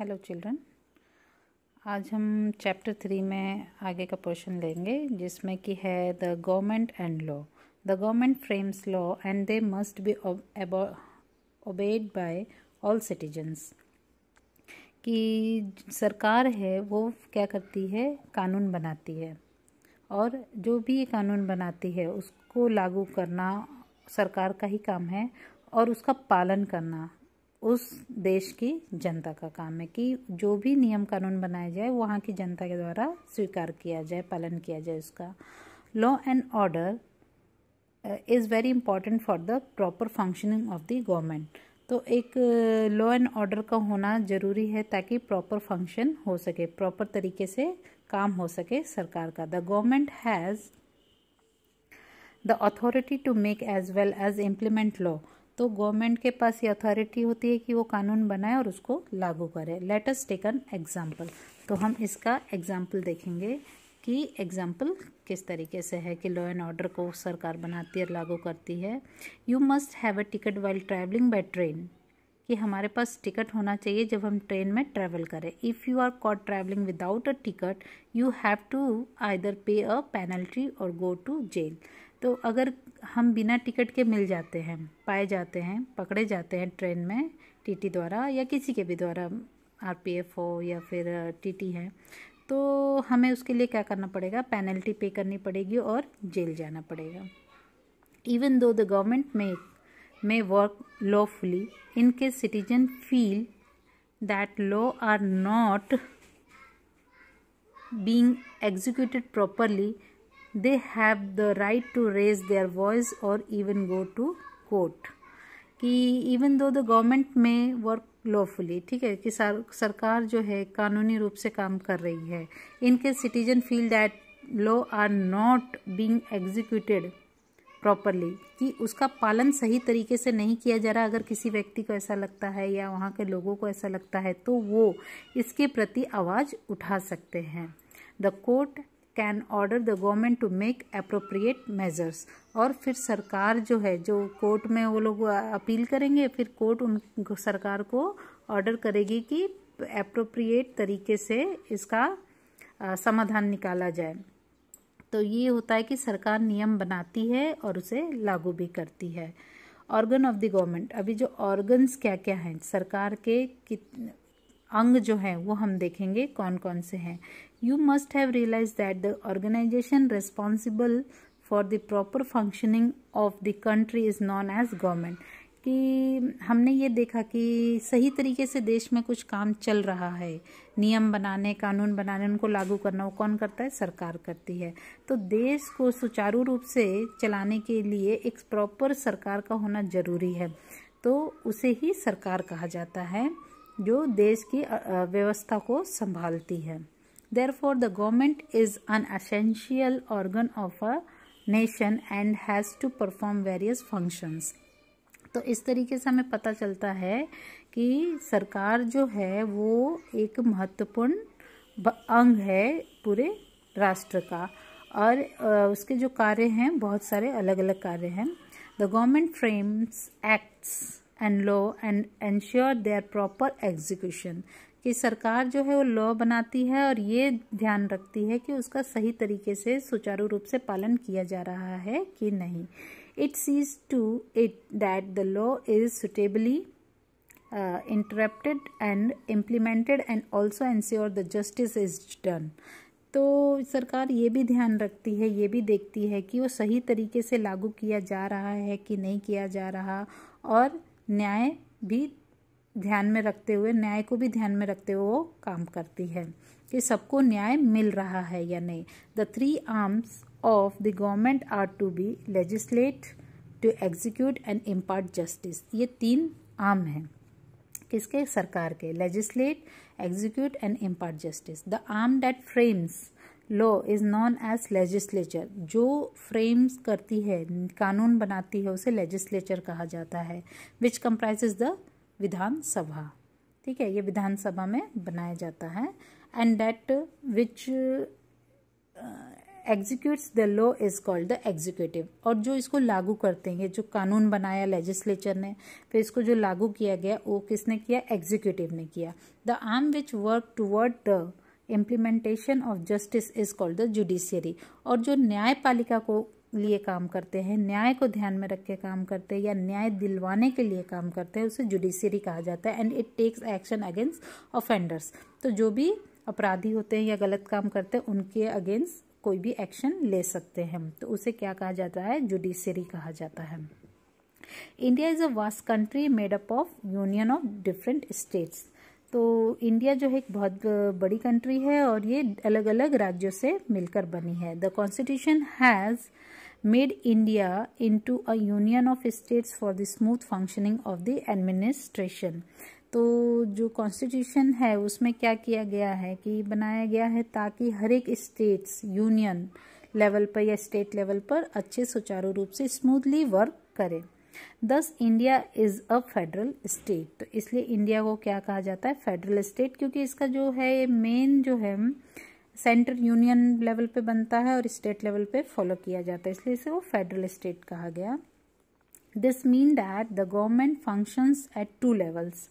Hello children आज हम chapter three में आगे का पोर्शन लेंगे जिसमें कि है the government and law the government frames law and they must be obeyed by all citizens कि सरकार है वो क्या करती है कानून बनाती है और जो भी ये कानून बनाती है उसको लागू करना सरकार का ही काम है और उसका पालन करना उस देश की जनता का काम है कि जो भी नियम कानून बनाया जाए वहाँ की जनता के द्वारा स्वीकार किया जाए पालन किया जाए उसका law and order is very important for the proper functioning of the government तो एक लॉ एंड ऑर्डर का होना ज़रूरी है ताकि प्रॉपर फंक्शन हो सके प्रॉपर तरीके से काम हो सके सरकार का the government has the authority to make as well as implement law तो गवर्नमेंट के पास ये अथॉरिटी होती है कि वो कानून बनाए और उसको लागू करे लेटस टेकन एग्जाम्पल तो हम इसका एग्जाम्पल देखेंगे कि एग्जाम्पल किस तरीके से है कि लॉ एंड ऑर्डर को सरकार बनाती है लागू करती है you must have a ticket while travelling by train कि हमारे पास टिकट होना चाहिए जब हम ट्रेन में ट्रैवल करें if you are caught travelling without a ticket you have to either pay a penalty और गो टू जेल तो अगर हम बिना टिकट के मिल जाते हैं पाए जाते हैं पकड़े जाते हैं ट्रेन में टीटी द्वारा या किसी के भी द्वारा आरपीएफ हो या फिर टीटी है तो हमें उसके लिए क्या करना पड़ेगा पेनल्टी पे करनी पड़ेगी और जेल जाना पड़ेगा even though the government may work lawfully इनके citizen feel that law are law being executed properly they have the right to raise their voice or even go to court कि even though the government may work lawfully ठीक है कि sir, सरकार जो है कानूनी रूप से काम कर रही है इनके citizen feel that law are not being executed properly कि उसका पालन सही तरीके से नहीं किया जा रहा अगर किसी व्यक्ति को ऐसा लगता है या वहाँ के लोगों को ऐसा लगता है तो वो इसके प्रति आवाज़ उठा सकते हैं the court can order the government to make appropriate measures और फिर सरकार जो है जो कोर्ट में वो लोग अपील करेंगे फिर कोर्ट उन सरकार को ऑर्डर करेगी कि अप्रोप्रिएट तरीके से इसका समाधान निकाला जाए तो ये होता है कि सरकार नियम बनाती है और उसे लागू भी करती है ऑर्गन ऑफ द गवर्नमेंट अभी जो ऑर्गन्स क्या क्या हैं सरकार के कित अंग जो है वो हम देखेंगे कौन कौन से हैं you must have realise that the organisation responsible for the proper functioning of the country is known as government कि हमने ये देखा कि सही तरीके से देश में कुछ काम चल रहा है नियम बनाने कानून बनाने उनको लागू करना वो कौन करता है सरकार करती है तो देश को सुचारू रूप से चलाने के लिए एक प्रॉपर सरकार का होना ज़रूरी है तो उसे ही सरकार कहा जाता है जो देश की व्यवस्था को संभालती है therefore the government is an essential organ of a nation and has to perform various functions तो इस तरीके से हमें पता चलता है कि सरकार जो है वो एक महत्वपूर्ण अंग है पूरे राष्ट्र का और उसके जो कार्य हैं बहुत सारे अलग अलग कार्य हैं the government frames acts and law and ensure their proper execution कि सरकार जो है वो लॉ बनाती है और ये ध्यान रखती है कि उसका सही तरीके से सुचारू रूप से पालन किया जा रहा है कि नहीं it sees to it that the law is suitably interpreted and implemented and also ensure the justice is done तो सरकार ये भी ध्यान रखती है ये भी देखती है कि वो सही तरीके से लागू किया जा रहा है कि नहीं किया जा रहा और न्याय भी ध्यान में रखते हुए न्याय को भी ध्यान में रखते हुए वो काम करती है कि सबको न्याय मिल रहा है या नहीं the three arms of the government are to be legislate to execute and impart justice ये तीन आर्म हैं किसके सरकार के legislate execute and impart justice the arm that frames law is known as legislature जो फ्रेम्स करती है कानून बनाती है उसे लेजिस्लेचर कहा जाता है विच कंप्राइज द विधानसभा ठीक है ये विधानसभा में बनाया जाता है and that which executes the law is called the executive और जो इसको लागू करते हैं जो कानून बनाया लेजिस्लेचर ने फिर तो इसको जो लागू किया गया वो किसने किया एग्जीक्यूटिव ने किया the arm which work toward the implementation of justice is called the judiciary और जो न्यायपालिका को लिए काम करते हैं न्याय को ध्यान में रख के काम करते हैं या न्याय दिलवाने के लिए काम करते हैं उसे जुडिशियरी कहा जाता है and it takes action against offenders तो जो भी अपराधी होते हैं या गलत काम करते हैं उनके अगेंस्ट कोई भी एक्शन ले सकते हैं तो उसे क्या कहा जाता है जुडिशियरी कहा जाता है India is a vast country made up of union of different states तो इंडिया जो है एक बहुत बड़ी कंट्री है और ये अलग अलग राज्यों से मिलकर बनी है the constitution has India into a union of states for the smooth functioning of the administration तो जो कॉन्स्टिट्यूशन है उसमें क्या किया गया है कि बनाया गया है ताकि हर एक स्टेट्स यूनियन लेवल पर या स्टेट लेवल पर अच्छे सुचारू रूप से स्मूथली वर्क करें thus India is a federal state तो इसलिए इंडिया को क्या कहा जाता है फेडरल स्टेट क्योंकि इसका जो है ये मेन जो है सेंटर यूनियन लेवल पे बनता है और स्टेट लेवल पे फॉलो किया जाता है इसलिए इसे वो फेडरल स्टेट कहा गया this mean that the government functions at two levels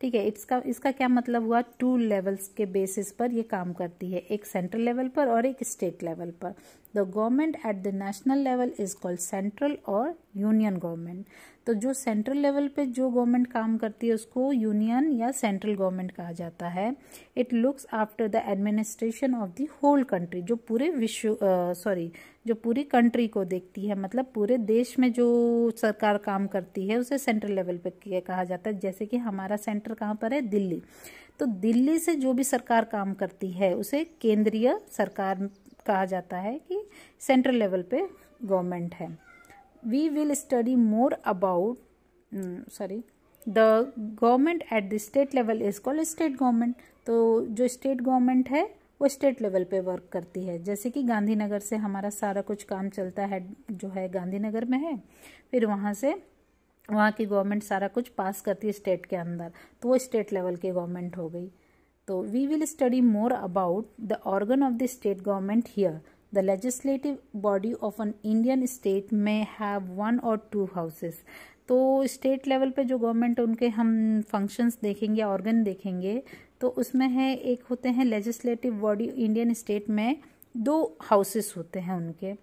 ठीक है इसका इसका क्या मतलब हुआ टू लेवल्स के बेसिस पर ये काम करती है एक सेंट्रल लेवल पर और एक स्टेट लेवल पर the government at the national level is called central और यूनियन गवर्नमेंट तो जो सेंट्रल लेवल पे जो गवर्नमेंट काम करती है उसको यूनियन या सेंट्रल गवर्नमेंट कहा जाता है it looks after the administration of the whole country जो पूरे विश्व सॉरी जो पूरी कंट्री को देखती है मतलब पूरे देश में जो सरकार काम करती है उसे सेंट्रल लेवल पे कहा जाता है जैसे कि हमारा सेंटर कहाँ पर है दिल्ली तो दिल्ली से जो भी सरकार काम करती है उसे केंद्रीय सरकार कहा जाता है कि सेंट्रल लेवल पे गवर्नमेंट है we will study more about mm, sorry the government at the state level is called state government तो जो state government है वो state level पे work करती है जैसे कि गांधीनगर से हमारा सारा कुछ काम चलता है जो है गांधीनगर में है फिर वहाँ से वहाँ की government सारा कुछ pass करती है state के अंदर तो वो state level की government हो गई तो we will study more about the organ of the state government here The legislative body of an Indian state may have one or two houses. तो स्टेट लेवल पे जो गवर्नमेंट उनके हम functions देखेंगे ऑर्गन देखेंगे तो उसमें है एक होते हैं लेजिस्लेटिव बॉडी इंडियन स्टेट में दो हाउसेस होते हैं उनके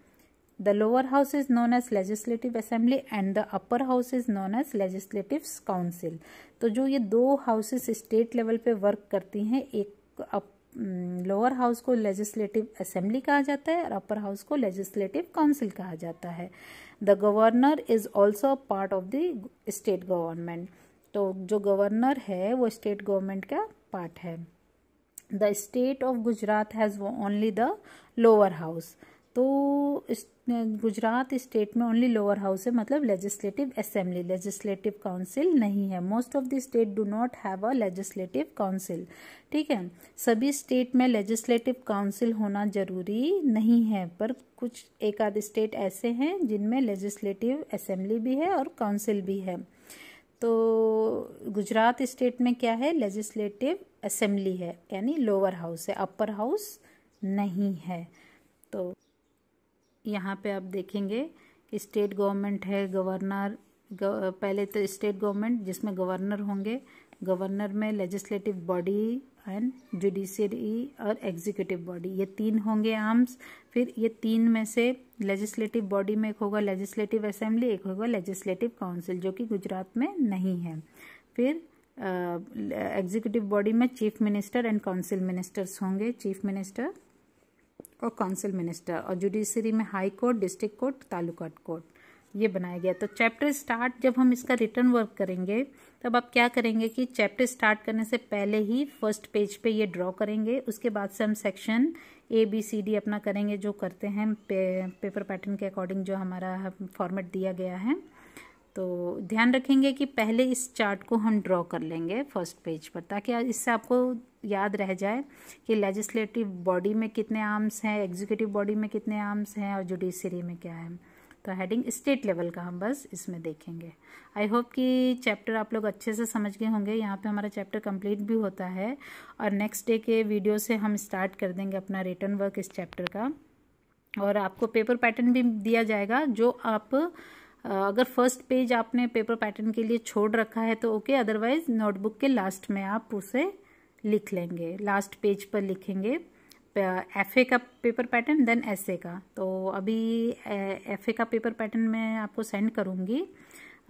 the lower house is known as legislative assembly and the upper house is known as legislative council तो जो ये दो हाउसेस स्टेट लेवल पे वर्क करती हैं एक अप लोअर हाउस को लेजिस्लेटिव असेंबली कहा जाता है और अपर हाउस को लेजिस्लेटिव काउंसिल कहा जाता है the governor is also part of the state government तो जो गवर्नर है वो स्टेट गवर्नमेंट का पार्ट है the state of Gujarat has only the lower house तो गुजरात स्टेट में ओनली लोअर हाउस है मतलब लेजिस्लेटिव असेंबली लेजिस्लेटिव काउंसिल नहीं है most of the state do not have a legislative council ठीक है सभी स्टेट में लेजिस्लेटिव काउंसिल होना जरूरी नहीं है पर कुछ एक आध स्टेट ऐसे हैं जिनमें लेजिस्लेटिव असेंबली भी है और काउंसिल भी है तो गुजरात स्टेट में क्या है लेजिस्लेटिव असेंबली है यानी लोअर हाउस है अपर हाउस नहीं है तो यहाँ पे आप देखेंगे स्टेट गवर्नमेंट है गवर्नर पहले तो स्टेट गवर्नमेंट जिसमें गवर्नर होंगे गवर्नर में लेजिस्लेटिव बॉडी एंड जुडिशरी और एग्जीक्यूटिव बॉडी ये तीन होंगे आर्म्स फिर ये तीन में से लेजिस्लेटिव बॉडी में एक होगा लेजिस्लेटिव असेंबली एक होगा लेजिस्लेटिव काउंसिल जो कि गुजरात में नहीं है फिर एग्जीक्यूटिव बॉडी में chief minister and council ministers होंगे चीफ मिनिस्टर और काउंसिल मिनिस्टर और जुडिशरी में high court district court taluka court ये बनाया गया तो चैप्टर स्टार्ट जब हम इसका रिटर्न वर्क करेंगे तब आप क्या करेंगे कि चैप्टर स्टार्ट करने से पहले ही फर्स्ट पेज पे ये ड्रॉ करेंगे उसके बाद से हम section A B C D अपना करेंगे जो करते हैं पे, पेपर पैटर्न के अकॉर्डिंग जो हमारा फॉर्मेट दिया गया है तो ध्यान रखेंगे कि पहले इस चार्ट को हम ड्रॉ कर लेंगे फर्स्ट पेज पर ताकि इससे आपको याद रह जाए कि लेजिस्लेटिव बॉडी में कितने आर्म्स हैं एग्जीक्यूटिव बॉडी में कितने आर्म्स हैं और जुडिशरी में क्या है तो हेडिंग स्टेट लेवल का हम बस इसमें देखेंगे आई होप कि चैप्टर आप लोग अच्छे से समझ गए होंगे यहाँ पे हमारा चैप्टर कंप्लीट भी होता है और नेक्स्ट डे के वीडियो से हम स्टार्ट कर देंगे अपना रिटर्न वर्क इस चैप्टर का और आपको पेपर पैटर्न भी दिया जाएगा जो आप अगर फर्स्ट पेज आपने पेपर पैटर्न के लिए छोड़ रखा है तो ओके अदरवाइज नोटबुक के लास्ट में आप उसे लिख लेंगे लास्ट पेज पर लिखेंगे एफ ए का paper pattern then S A का तो अभी एफ ए का पेपर पैटर्न मैं आपको सेंड करूँगी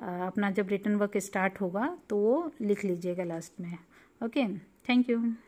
अपना जब रिटर्न वर्क स्टार्ट होगा तो वो लिख लीजिएगा लास्ट में ओके थैंक यू